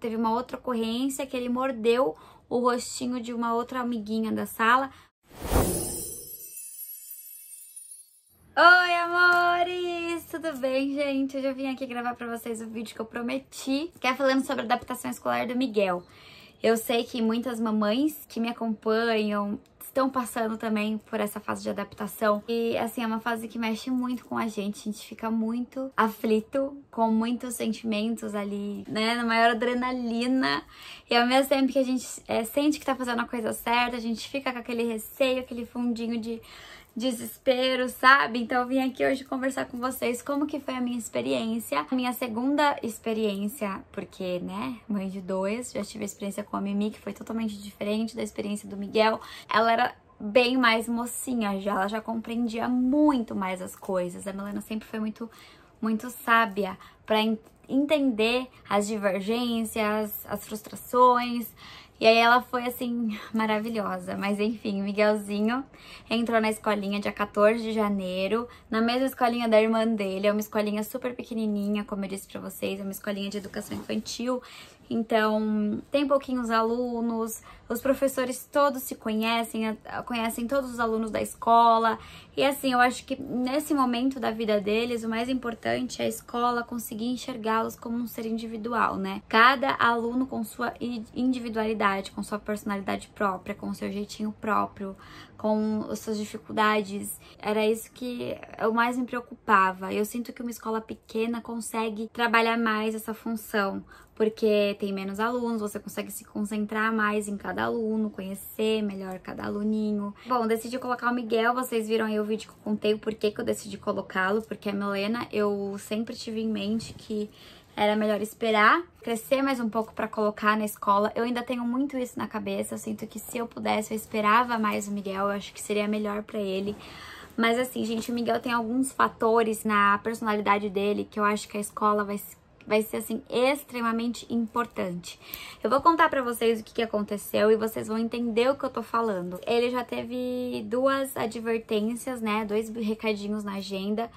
teve uma outra ocorrência que ele mordeu o rostinho de uma outra amiguinha da sala. Oi, amores! Tudo bem, gente? Hoje eu vim aqui gravar pra vocês o vídeo que eu prometi, que é falando sobre a adaptação escolar do Miguel. Eu sei que muitas mamães que me acompanham estão passando também por essa fase de adaptação. E assim, é uma fase que mexe muito com a gente, a gente fica muito aflito, com muitos sentimentos ali, né, na maior adrenalina. E ao mesmo tempo que a gente é, sente que tá fazendo a coisa certa, a gente fica com aquele receio, aquele fundinho de desespero, sabe? Então eu vim aqui hoje conversar com vocês como que foi a minha experiência, a minha segunda experiência, porque, né, mãe de dois, já tive a experiência com a Mimi, que foi totalmente diferente da experiência do Miguel. Ela era bem mais mocinha já, ela já compreendia muito mais as coisas. A Milena sempre foi muito, muito sábia para entender as divergências, as frustrações. E aí ela foi assim, maravilhosa. Mas enfim, o Miguelzinho entrou na escolinha dia 14 de janeiro, na mesma escolinha da irmã dele. É uma escolinha super pequenininha, como eu disse pra vocês, é uma escolinha de educação infantil. Então, tem pouquinhos alunos, os professores todos se conhecem, conhecem todos os alunos da escola. E assim, eu acho que nesse momento da vida deles, o mais importante é a escola conseguir enxergá-los como um ser individual, né? Cada aluno com sua individualidade, com sua personalidade própria, com seu jeitinho próprio, com suas dificuldades. Era isso que eu mais me preocupava. Eu sinto que uma escola pequena consegue trabalhar mais essa função, porque tem menos alunos, você consegue se concentrar mais em cada aluno, conhecer melhor cada aluninho. Bom, decidi colocar o Miguel, vocês viram aí o vídeo que eu contei o porquê que eu decidi colocá-lo, porque a Milena eu sempre tive em mente que era melhor esperar crescer mais um pouco para colocar na escola. Eu ainda tenho muito isso na cabeça, eu sinto que se eu pudesse, eu esperava mais o Miguel, eu acho que seria melhor para ele. Mas assim, gente, o Miguel tem alguns fatores na personalidade dele que eu acho que a escola vai vai ser assim extremamente importante. Eu vou contar para vocês o que, que aconteceu e vocês vão entender o que eu tô falando. Ele já teve duas advertências, né? Dois recadinhos na agenda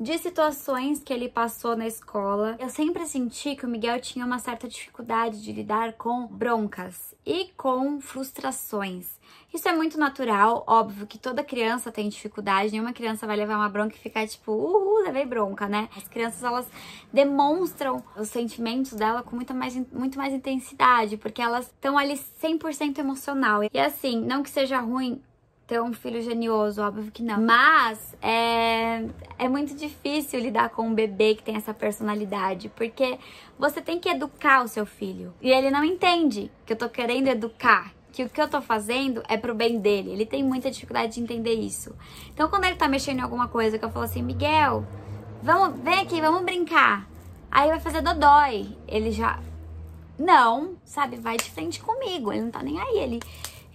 de situações que ele passou na escola. Eu sempre senti que o Miguel tinha uma certa dificuldade de lidar com broncas e com frustrações. Isso é muito natural, óbvio que toda criança tem dificuldade, nenhuma criança vai levar uma bronca e ficar tipo, uhul, levei bronca, né? As crianças, elas demonstram os sentimentos dela com muita mais, muito mais intensidade, porque elas estão ali 100% emocional. E assim, não que seja ruim ter um filho genioso, óbvio que não. Mas é, é muito difícil lidar com um bebê que tem essa personalidade, porque você tem que educar o seu filho. E ele não entende que eu tô querendo educar, que o que eu tô fazendo é pro bem dele. Ele tem muita dificuldade de entender isso. Então, quando ele tá mexendo em alguma coisa, que eu falo assim, Miguel, vamos, vem aqui, vamos brincar. Aí vai fazer dodói. Ele já. Não, sabe? Vai de frente comigo. Ele não tá nem aí. Ele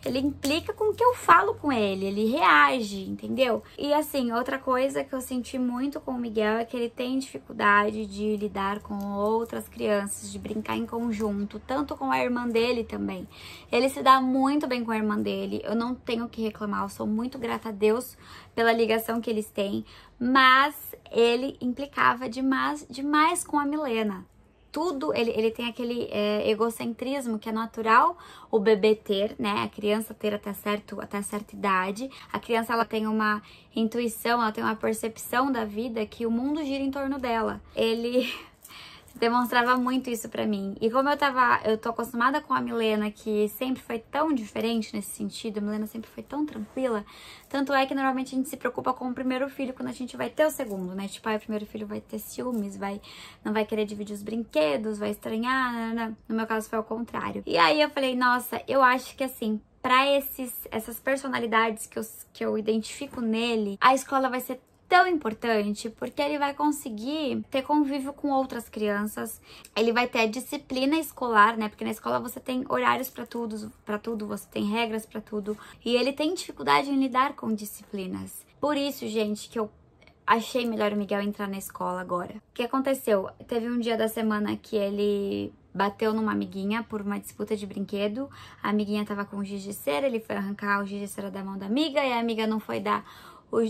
ele implica com o que eu falo com ele, ele reage, entendeu? E assim, outra coisa que eu senti muito com o Miguel é que ele tem dificuldade de lidar com outras crianças, de brincar em conjunto, tanto com a irmã dele também. Ele se dá muito bem com a irmã dele, eu não tenho o que reclamar, eu sou muito grata a Deus pela ligação que eles têm, mas ele implicava demais, demais com a Milena tudo, ele, ele tem aquele é, egocentrismo que é natural o bebê ter, né? A criança ter até, certo, até certa idade. A criança ela tem uma intuição, ela tem uma percepção da vida que o mundo gira em torno dela. Ele demonstrava muito isso para mim. E como eu tava, eu tô acostumada com a Milena, que sempre foi tão diferente nesse sentido, a Milena sempre foi tão tranquila, tanto é que normalmente a gente se preocupa com o primeiro filho quando a gente vai ter o segundo, né? Tipo, aí o primeiro filho vai ter ciúmes, vai não vai querer dividir os brinquedos, vai estranhar, né? né, né. no meu caso foi ao contrário. E aí eu falei, nossa, eu acho que assim, para esses essas personalidades que eu, que eu identifico nele, a escola vai ser tão importante porque ele vai conseguir ter convívio com outras crianças, ele vai ter a disciplina escolar, né? Porque na escola você tem horários para tudo, para tudo, você tem regras para tudo, e ele tem dificuldade em lidar com disciplinas. Por isso, gente, que eu achei melhor o Miguel entrar na escola agora. O que aconteceu? Teve um dia da semana que ele bateu numa amiguinha por uma disputa de brinquedo. A amiguinha tava com giz de cera, ele foi arrancar o giz de cera da mão da amiga e a amiga não foi dar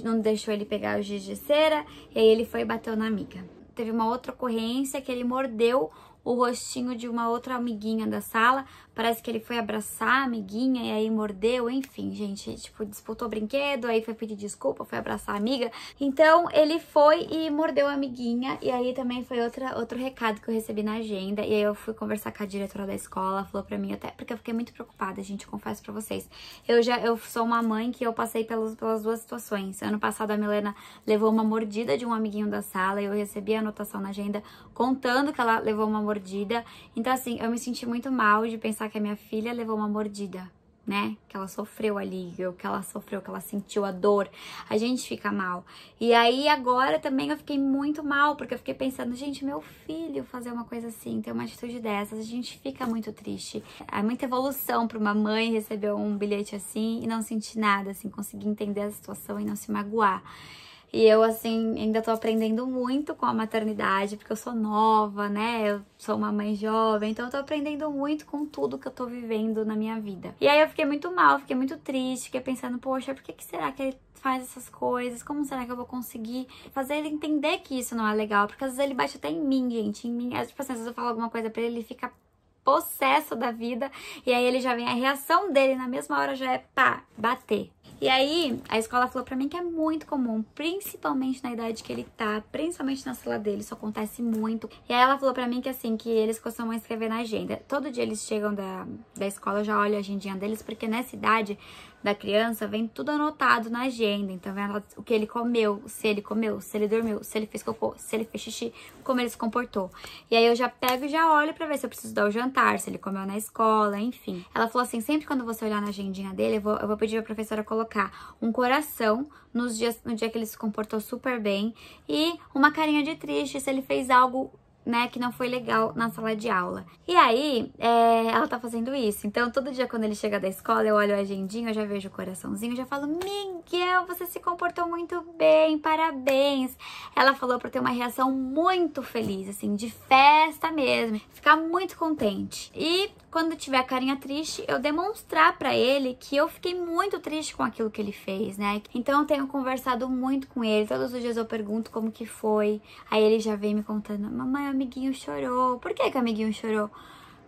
não deixou ele pegar o giz de cera, e aí ele foi e bateu na amiga. Teve uma outra ocorrência que ele mordeu o rostinho de uma outra amiguinha da sala. Parece que ele foi abraçar a amiguinha e aí mordeu, enfim, gente. Tipo, disputou brinquedo, aí foi pedir desculpa, foi abraçar a amiga. Então, ele foi e mordeu a amiguinha. E aí também foi outra, outro recado que eu recebi na agenda. E aí eu fui conversar com a diretora da escola, falou pra mim até, porque eu fiquei muito preocupada, gente, confesso pra vocês. Eu já, eu sou uma mãe que eu passei pelas, pelas duas situações. Ano passado a Milena levou uma mordida de um amiguinho da sala e eu recebi a anotação na agenda contando que ela levou uma mordida mordida. Então, assim, eu me senti muito mal de pensar que a minha filha levou uma mordida, né? Que ela sofreu ali, que ela sofreu, que ela sentiu a dor. A gente fica mal. E aí agora também eu fiquei muito mal, porque eu fiquei pensando, gente, meu filho fazer uma coisa assim, ter uma atitude dessas, a gente fica muito triste. É muita evolução para uma mãe receber um bilhete assim e não sentir nada, assim, conseguir entender a situação e não se magoar. E eu, assim, ainda tô aprendendo muito com a maternidade, porque eu sou nova, né? Eu sou uma mãe jovem, então eu tô aprendendo muito com tudo que eu tô vivendo na minha vida. E aí eu fiquei muito mal, fiquei muito triste, fiquei pensando, poxa, por que, que será que ele faz essas coisas? Como será que eu vou conseguir fazer ele entender que isso não é legal? Porque às vezes ele bate até em mim, gente, em mim. Às, tipo assim, às vezes eu falo alguma coisa pra ele, ele fica possesso da vida, e aí ele já vem, a reação dele na mesma hora já é pá, bater e aí, a escola falou pra mim que é muito comum, principalmente na idade que ele tá, principalmente na sala dele, isso acontece muito. E aí ela falou pra mim que assim, que eles costumam escrever na agenda. Todo dia eles chegam da, da escola, já olho a agendinha deles, porque nessa idade da criança vem tudo anotado na agenda. Então, vem o que ele comeu, se ele comeu, se ele dormiu, se ele fez cocô, se ele fez xixi, como ele se comportou. E aí eu já pego e já olho pra ver se eu preciso dar o jantar, se ele comeu na escola, enfim. Ela falou assim: sempre quando você olhar na agendinha dele, eu vou, eu vou pedir pra professora colocar colocar um coração nos dias, no dia que ele se comportou super bem e uma carinha de triste se ele fez algo né, que não foi legal na sala de aula. E aí, é, ela tá fazendo isso. Então, todo dia quando ele chega da escola, eu olho o agendinho, eu já vejo o coraçãozinho, já falo: Miguel, você se comportou muito bem, parabéns. Ela falou pra ter uma reação muito feliz, assim, de festa mesmo, ficar muito contente. E quando tiver a carinha triste, eu demonstrar para ele que eu fiquei muito triste com aquilo que ele fez, né? Então eu tenho conversado muito com ele, todos os dias eu pergunto como que foi. Aí ele já vem me contando: "Mamãe, amiguinho chorou. Por que, que o amiguinho chorou?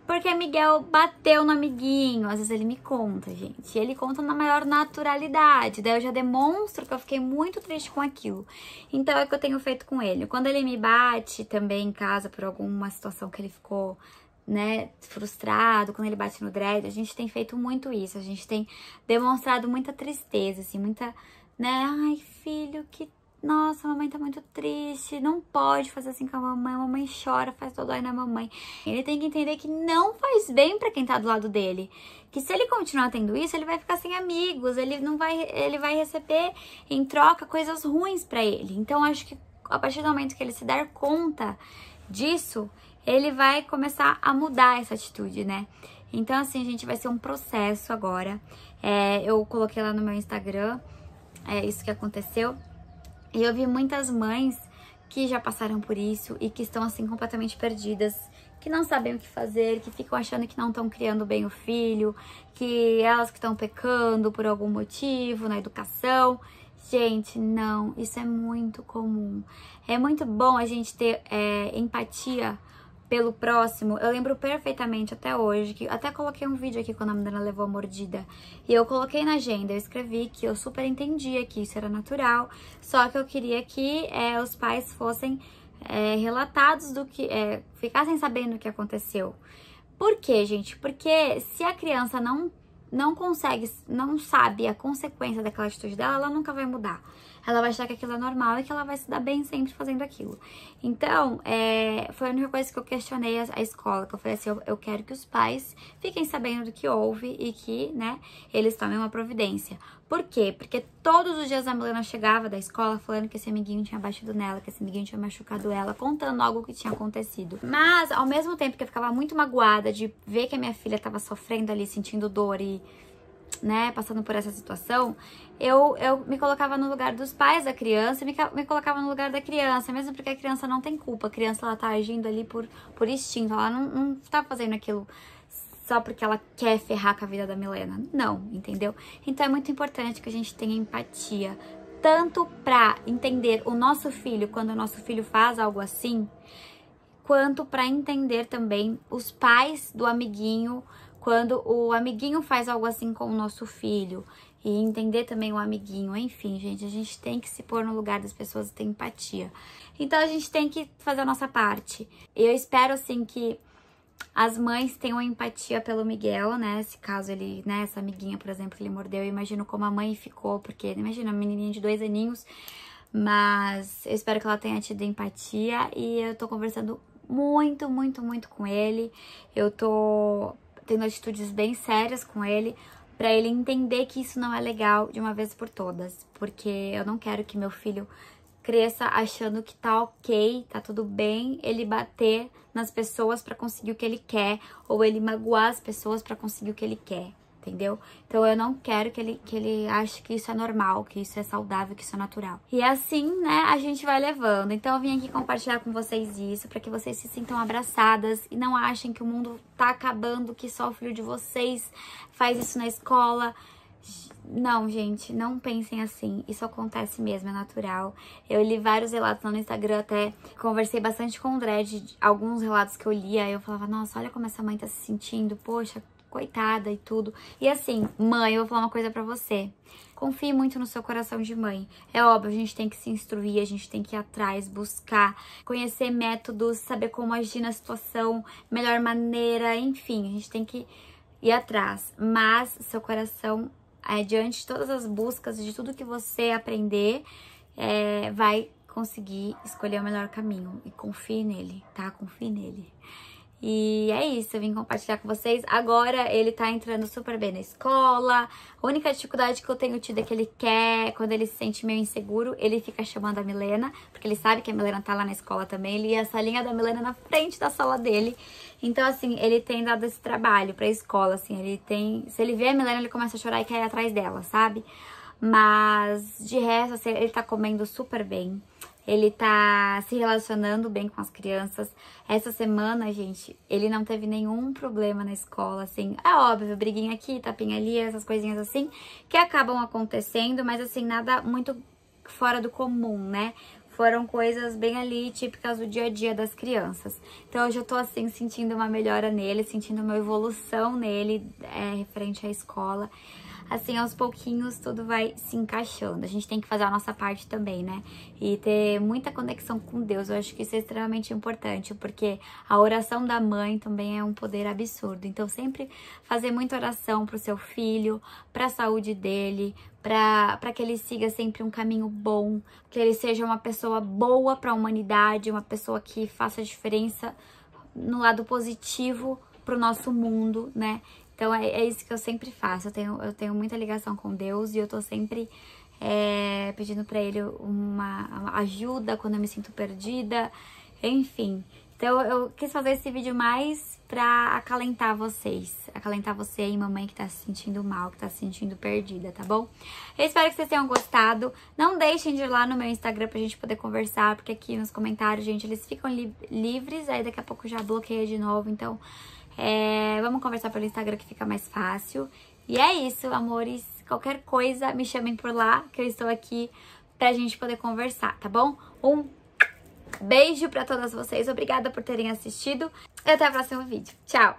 Porque Miguel bateu no amiguinho. Às vezes ele me conta, gente. Ele conta na maior naturalidade. Daí eu já demonstro que eu fiquei muito triste com aquilo. Então é o que eu tenho feito com ele. Quando ele me bate também em casa por alguma situação que ele ficou né, frustrado, quando ele bate no dread, a gente tem feito muito isso, a gente tem demonstrado muita tristeza, assim, muita, né, ai filho, que nossa, a mamãe tá muito triste, não pode fazer assim com a mamãe, a mamãe chora, faz todo dodói na mamãe. Ele tem que entender que não faz bem para quem tá do lado dele. Que se ele continuar tendo isso, ele vai ficar sem amigos, ele não vai, ele vai receber em troca coisas ruins para ele. Então acho que a partir do momento que ele se dar conta disso, ele vai começar a mudar essa atitude, né? Então, assim, a gente, vai ser um processo agora. É, eu coloquei lá no meu Instagram é, isso que aconteceu. E eu vi muitas mães que já passaram por isso e que estão assim completamente perdidas, que não sabem o que fazer, que ficam achando que não estão criando bem o filho, que elas que estão pecando por algum motivo na educação. Gente, não, isso é muito comum. É muito bom a gente ter é, empatia pelo próximo, eu lembro perfeitamente até hoje, que até coloquei um vídeo aqui quando a menina levou a mordida. E eu coloquei na agenda, eu escrevi que eu super entendia que isso era natural, só que eu queria que é, os pais fossem é, relatados do que. É, ficassem sabendo o que aconteceu. Por quê, gente? Porque se a criança não, não consegue, não sabe a consequência daquela atitude dela, ela nunca vai mudar ela vai achar que aquilo é normal e que ela vai se dar bem sempre fazendo aquilo. Então, é, foi a única coisa que eu questionei a, a escola, que eu falei assim, eu, eu, quero que os pais fiquem sabendo do que houve e que, né, eles tomem uma providência. Por quê? Porque todos os dias a Milena chegava da escola falando que esse amiguinho tinha batido nela, que esse amiguinho tinha machucado ela, contando algo que tinha acontecido. Mas, ao mesmo tempo que eu ficava muito magoada de ver que a minha filha estava sofrendo ali, sentindo dor e né, passando por essa situação, eu, eu me colocava no lugar dos pais da criança, me, me colocava no lugar da criança, mesmo porque a criança não tem culpa, a criança ela tá agindo ali por, por instinto, ela não, não tá fazendo aquilo só porque ela quer ferrar com a vida da Milena, não, entendeu? Então é muito importante que a gente tenha empatia, tanto para entender o nosso filho quando o nosso filho faz algo assim, quanto para entender também os pais do amiguinho quando o amiguinho faz algo assim com o nosso filho e entender também o amiguinho, enfim, gente, a gente tem que se pôr no lugar das pessoas e ter empatia. Então a gente tem que fazer a nossa parte. Eu espero assim que as mães tenham empatia pelo Miguel, né? Se caso ele, né, essa amiguinha, por exemplo, que ele mordeu, eu imagino como a mãe ficou, porque imagina uma menininha de dois aninhos, mas eu espero que ela tenha tido empatia e eu tô conversando muito, muito, muito com ele. Eu tô tendo atitudes bem sérias com ele, para ele entender que isso não é legal de uma vez por todas, porque eu não quero que meu filho cresça achando que tá ok, tá tudo bem, ele bater nas pessoas para conseguir o que ele quer ou ele magoar as pessoas para conseguir o que ele quer entendeu? Então eu não quero que ele, que ele ache que isso é normal, que isso é saudável, que isso é natural. E assim, né, a gente vai levando. Então eu vim aqui compartilhar com vocês isso, para que vocês se sintam abraçadas e não achem que o mundo tá acabando, que só o filho de vocês faz isso na escola. Não, gente, não pensem assim. Isso acontece mesmo, é natural. Eu li vários relatos lá no Instagram, até conversei bastante com o Dredd. Alguns relatos que eu lia, eu falava, nossa, olha como essa mãe tá se sentindo, poxa, coitada e tudo. E assim, mãe, eu vou falar uma coisa para você. Confie muito no seu coração de mãe. É óbvio, a gente tem que se instruir, a gente tem que ir atrás, buscar, conhecer métodos, saber como agir na situação, melhor maneira, enfim, a gente tem que ir atrás. Mas seu coração, é, diante de todas as buscas, de tudo que você aprender, é, vai conseguir escolher o melhor caminho. E confie nele, tá? Confie nele. E é isso, eu vim compartilhar com vocês. Agora ele tá entrando super bem na escola. A única dificuldade que eu tenho tido é que ele quer, quando ele se sente meio inseguro, ele fica chamando a Milena, porque ele sabe que a Milena tá lá na escola também. Ele ia a salinha da Milena na frente da sala dele. Então, assim, ele tem dado esse trabalho pra escola, assim, ele tem. Se ele vê a Milena, ele começa a chorar e quer ir atrás dela, sabe? Mas de resto, assim, ele tá comendo super bem ele tá se relacionando bem com as crianças. Essa semana, gente, ele não teve nenhum problema na escola, assim. É óbvio, briguinha aqui, tapinha ali, essas coisinhas assim, que acabam acontecendo, mas assim, nada muito fora do comum, né? Foram coisas bem ali, típicas do dia a dia das crianças. Então, hoje eu tô, assim, sentindo uma melhora nele, sentindo uma evolução nele, é, referente à escola assim, aos pouquinhos tudo vai se encaixando. A gente tem que fazer a nossa parte também, né? E ter muita conexão com Deus. Eu acho que isso é extremamente importante, porque a oração da mãe também é um poder absurdo. Então, sempre fazer muita oração pro seu filho, pra saúde dele, para que ele siga sempre um caminho bom, que ele seja uma pessoa boa para a humanidade, uma pessoa que faça diferença no lado positivo pro nosso mundo, né? Então é, é, isso que eu sempre faço. Eu tenho, eu tenho muita ligação com Deus e eu tô sempre é, pedindo para Ele uma, uma, ajuda quando eu me sinto perdida, enfim. Então eu quis fazer esse vídeo mais pra acalentar vocês. Acalentar você aí, mamãe que tá se sentindo mal, que tá se sentindo perdida, tá bom? Eu espero que vocês tenham gostado. Não deixem de ir lá no meu Instagram pra gente poder conversar, porque aqui nos comentários, gente, eles ficam li livres, aí daqui a pouco já bloqueia de novo, então é, vamos conversar pelo Instagram que fica mais fácil. E é isso, amores. Qualquer coisa, me chamem por lá que eu estou aqui pra gente poder conversar, tá bom? Um beijo pra todas vocês. Obrigada por terem assistido. E até o próximo vídeo. Tchau!